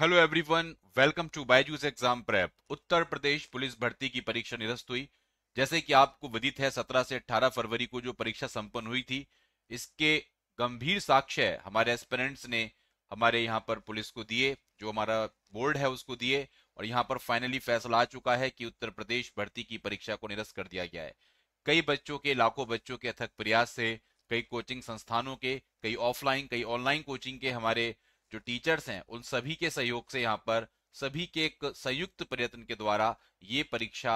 hello everyone welcome to Byju's exam prep Uttar Pradesh police भर्ती की परीक्षा निरस्त हुई जैसे कि आपको विदित है 17 से 18 फरवरी को जो परीक्षा संपन्न हुई थी इसके गंभीर साक्ष्य हमारे एस्पेरेंट्स ने हमारे यहां पर पुलिस को दिए जो हमारा बोर्ड है उसको दिए और यहां पर फाइनली फैसला आ चुका है कि उत्तर प्रदेश भर्ती की परीक्षा को निरस्त कर दिया गया है कई बच्चों के लाखों बच्चों के अथक प्रयास से कई कोचिंग संस्थानों के कई ऑफलाइन कई ऑनलाइन कोचिंग के हमारे जो टीचर्स हैं उन सभी के सहयोग से यहाँ पर सभी के एक संयुक्त प्रयत्न के द्वारा ये परीक्षा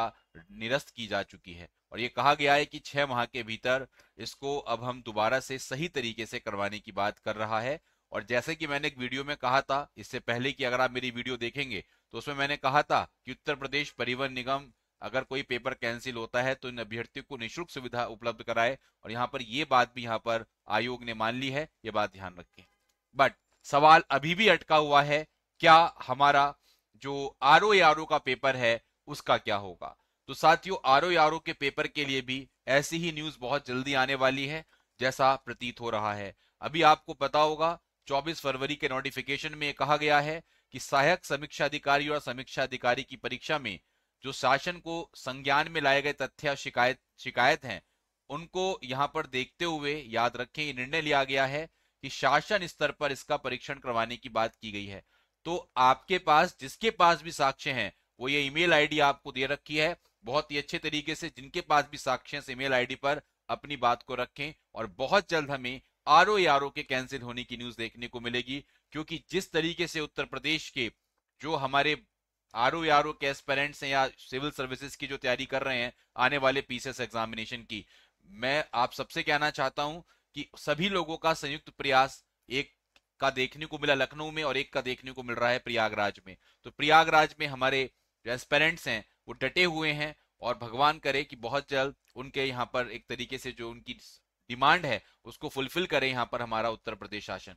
निरस्त की जा चुकी है और ये कहा गया है कि छह माह के भीतर इसको अब हम दोबारा से सही तरीके से करवाने की बात कर रहा है और जैसे कि मैंने एक वीडियो में कहा था इससे पहले कि अगर आप मेरी वीडियो देखेंगे तो उसमें मैंने कहा था कि उत्तर प्रदेश परिवहन निगम अगर कोई पेपर कैंसिल होता है तो इन अभ्यर्थियों को निःशुल्क सुविधा उपलब्ध कराए और यहाँ पर ये बात भी यहाँ पर आयोग ने मान ली है ये बात ध्यान रखें बट सवाल अभी भी अटका हुआ है क्या हमारा जो आर ओ आर ओ का पेपर है उसका क्या होगा तो साथियों आर ओ के पेपर के लिए भी ऐसी ही न्यूज बहुत जल्दी आने वाली है जैसा प्रतीत हो रहा है अभी आपको पता होगा 24 फरवरी के नोटिफिकेशन में कहा गया है कि सहायक समीक्षा अधिकारी और समीक्षा अधिकारी की परीक्षा में जो शासन को संज्ञान में लाए गए तथ्य शिकायत शिकायत हैं उनको यहाँ पर देखते हुए याद रखें निर्णय लिया गया है कि शासन स्तर पर इसका परीक्षण करवाने की बात की गई है तो आपके पास जिसके पास भी साक्ष्य हैं वो ये ईमेल आईडी आपको दे रखी है बहुत ही अच्छे तरीके से जिनके पास भी साक्ष्य इस ईमेल आईडी पर अपनी बात को रखें और बहुत जल्द हमें आर ओ आर ओ के कैंसिल होने की न्यूज देखने को मिलेगी क्योंकि जिस तरीके से उत्तर प्रदेश के जो हमारे आर ओ आर ओ के एस्पेरेंट्स हैं या सिविल सर्विसेज की जो तैयारी कर रहे हैं आने वाले पीसीएस एग्जामिनेशन की मैं आप सबसे कहना चाहता हूं कि सभी लोगों का संयुक्त प्रयास एक का देखने को मिला लखनऊ में और एक का देखने को मिल रहा है प्रयागराज में तो प्रयागराज में हमारे एस्पेरेंट्स हैं वो डटे हुए हैं और भगवान करे कि बहुत जल्द उनके यहाँ पर एक तरीके से जो उनकी डिमांड है उसको फुलफिल करे यहाँ पर हमारा उत्तर प्रदेश शासन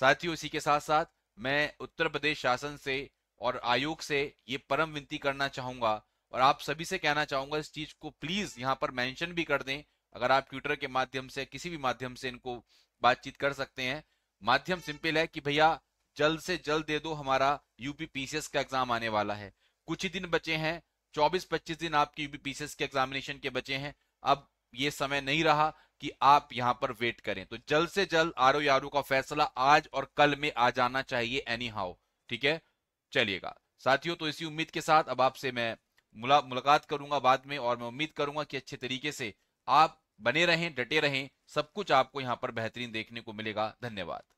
साथ ही उसी के साथ साथ मैं उत्तर प्रदेश शासन से और आयोग से ये परम विनती करना चाहूंगा और आप सभी से कहना चाहूंगा इस चीज को प्लीज यहाँ पर मैंशन भी कर दें अगर आप ट्विटर के माध्यम से किसी भी माध्यम से इनको बातचीत कर सकते हैं माध्यम सिंपल है कि भैया जल्द से जल्द दे दो हमारा यूपी पीसीएस का एग्जाम आने वाला है कुछ ही दिन बचे हैं 24-25 दिन आपके यूपी पीसीएस के एग्जामिनेशन के बचे हैं अब ये समय नहीं रहा कि आप यहां पर वेट करें तो जल्द से जल्द आर ओ का फैसला आज और कल में आ जाना चाहिए एनी हाउ ठीक है चलिएगा साथियों तो इसी उम्मीद के साथ अब आपसे मैं मुला, मुलाकात करूंगा बाद में और मैं उम्मीद करूंगा कि अच्छे तरीके से आप बने रहें डटे रहें सब कुछ आपको यहां पर बेहतरीन देखने को मिलेगा धन्यवाद